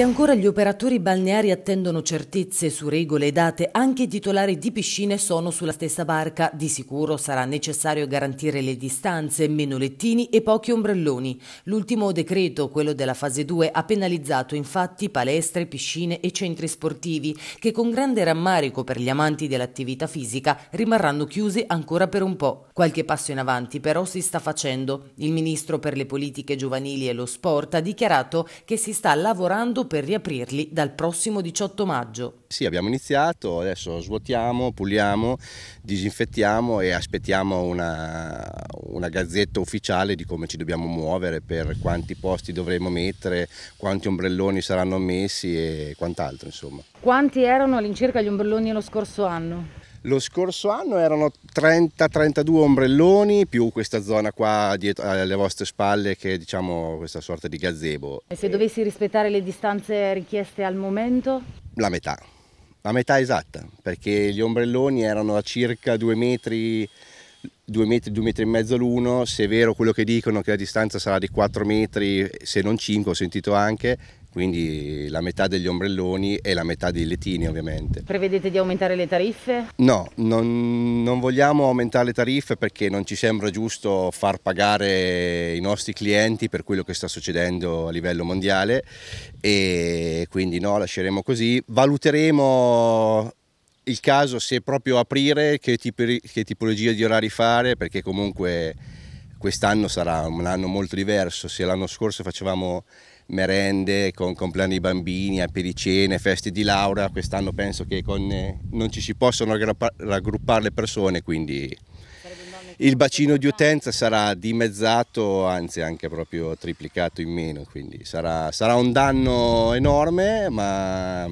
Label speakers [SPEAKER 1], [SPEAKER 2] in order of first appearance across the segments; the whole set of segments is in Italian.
[SPEAKER 1] Se ancora gli operatori balneari attendono certezze su regole e date, anche i titolari di piscine sono sulla stessa barca. Di sicuro sarà necessario garantire le distanze, meno lettini e pochi ombrelloni. L'ultimo decreto, quello della fase 2, ha penalizzato infatti palestre, piscine e centri sportivi, che con grande rammarico per gli amanti dell'attività fisica rimarranno chiusi ancora per un po'. Qualche passo in avanti però si sta facendo. Il ministro per le politiche giovanili e lo sport ha dichiarato che si sta lavorando per riaprirli
[SPEAKER 2] dal prossimo 18 maggio. Sì, abbiamo iniziato, adesso svuotiamo, puliamo, disinfettiamo e aspettiamo una, una gazzetta ufficiale di come ci dobbiamo muovere, per quanti posti dovremo mettere, quanti ombrelloni saranno messi e quant'altro, insomma.
[SPEAKER 3] Quanti erano all'incirca gli ombrelloni lo scorso anno?
[SPEAKER 2] Lo scorso anno erano 30-32 ombrelloni più questa zona qua dietro, alle vostre spalle che è diciamo questa sorta di gazebo. E
[SPEAKER 3] se dovessi rispettare le distanze richieste al momento?
[SPEAKER 2] La metà, la metà esatta, perché gli ombrelloni erano a circa 2 metri, 2 metri, 2 metri e mezzo l'uno, se è vero quello che dicono che la distanza sarà di 4 metri, se non 5, ho sentito anche, quindi la metà degli ombrelloni e la metà dei lettini ovviamente.
[SPEAKER 3] Prevedete di aumentare le tariffe?
[SPEAKER 2] No, non, non, vogliamo aumentare le tariffe perché non ci sembra giusto far pagare i nostri clienti per quello che sta succedendo a livello mondiale e quindi no, lasceremo così. Valuteremo il caso se proprio aprire, che, tipi, che tipologia di orari fare perché comunque Quest'anno sarà un anno molto diverso, se l'anno scorso facevamo merende con compleanno di bambini, apericene, eh, feste di laurea, quest'anno penso che con, eh, non ci si possano raggruppare le persone, quindi il bacino di utenza sarà dimezzato, anzi anche proprio triplicato in meno, quindi sarà, sarà un danno enorme, ma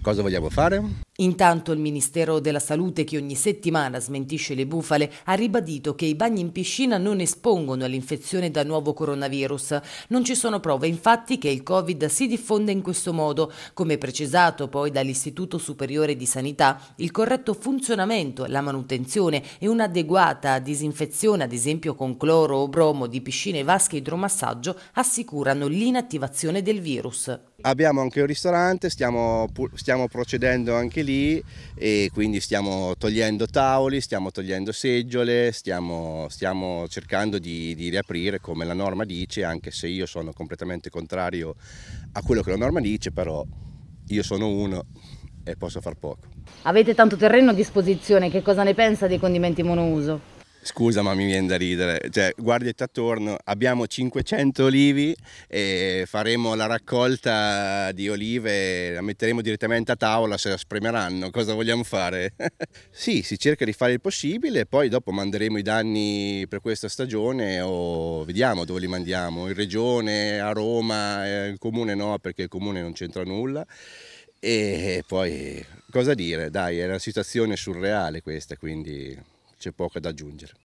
[SPEAKER 2] cosa vogliamo fare?
[SPEAKER 1] Intanto il Ministero della Salute, che ogni settimana smentisce le bufale, ha ribadito che i bagni in piscina non espongono all'infezione da nuovo coronavirus. Non ci sono prove infatti che il Covid si diffonda in questo modo. Come precisato poi dall'Istituto Superiore di Sanità, il corretto funzionamento, la manutenzione e un'adeguata disinfezione, ad esempio con cloro o bromo, di piscine e vasche idromassaggio assicurano l'inattivazione del virus.
[SPEAKER 2] Abbiamo anche un ristorante, stiamo, stiamo procedendo anche lì lì e quindi stiamo togliendo tavoli, stiamo togliendo seggiole, stiamo, stiamo cercando di, di, riaprire come la norma dice, anche se io sono completamente contrario a quello che la norma dice, però io sono uno e posso far poco.
[SPEAKER 3] Avete tanto terreno a disposizione, che cosa ne pensa dei condimenti monouso?
[SPEAKER 2] scusa ma mi viene da ridere, cioè guardate attorno, abbiamo 500 olivi e faremo la raccolta di olive, la metteremo direttamente a tavola se la spremeranno, cosa vogliamo fare? sì, si cerca di fare il possibile e poi dopo manderemo i danni per questa stagione o vediamo dove li mandiamo, in regione, a Roma, eh, in comune no perché il comune non c'entra nulla e poi cosa dire, dai, è una situazione surreale questa, quindi c'è poco da aggiungere.